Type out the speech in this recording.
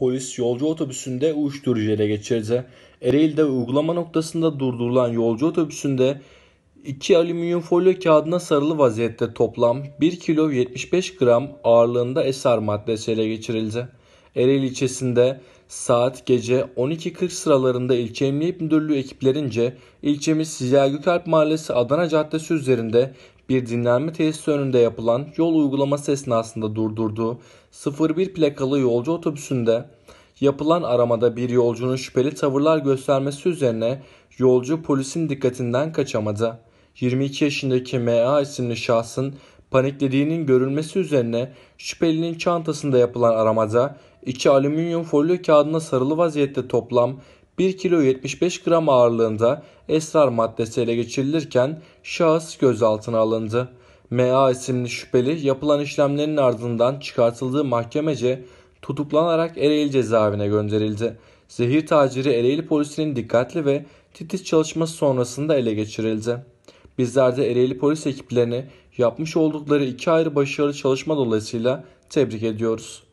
polis yolcu otobüsünde uyuşturucu ele geçirdi. Ereğli'de uygulama noktasında durdurulan yolcu otobüsünde iki alüminyum folyo kağıdına sarılı vaziyette toplam 1 kilo 75 gram ağırlığında esar maddesi ele geçirildi. Ereğli ilçesinde saat gece 12.40 sıralarında ilçe emniyet müdürlüğü ekiplerince ilçemiz Sizya Gökalp Mahallesi Adana Caddesi üzerinde bir dinlenme tesisi önünde yapılan yol uygulaması esnasında durdurduğu 01 plakalı yolcu otobüsünde yapılan aramada bir yolcunun şüpheli tavırlar göstermesi üzerine yolcu polisin dikkatinden kaçamadı. 22 yaşındaki MA isimli şahsın paniklediğinin görülmesi üzerine şüphelinin çantasında yapılan aramada içi alüminyum folyo kağıdına sarılı vaziyette toplam 1 kilo 75 gram ağırlığında esrar maddesi ele geçirilirken şahıs gözaltına alındı. MA isimli şüpheli yapılan işlemlerin ardından çıkartıldığı mahkemece tutuklanarak Ereğli cezaevine gönderildi. Zehir taciri Ereğli polisinin dikkatli ve titiz çalışması sonrasında ele geçirildi. Bizler de Ereğli polis ekiplerini yapmış oldukları iki ayrı başarılı çalışma dolayısıyla tebrik ediyoruz.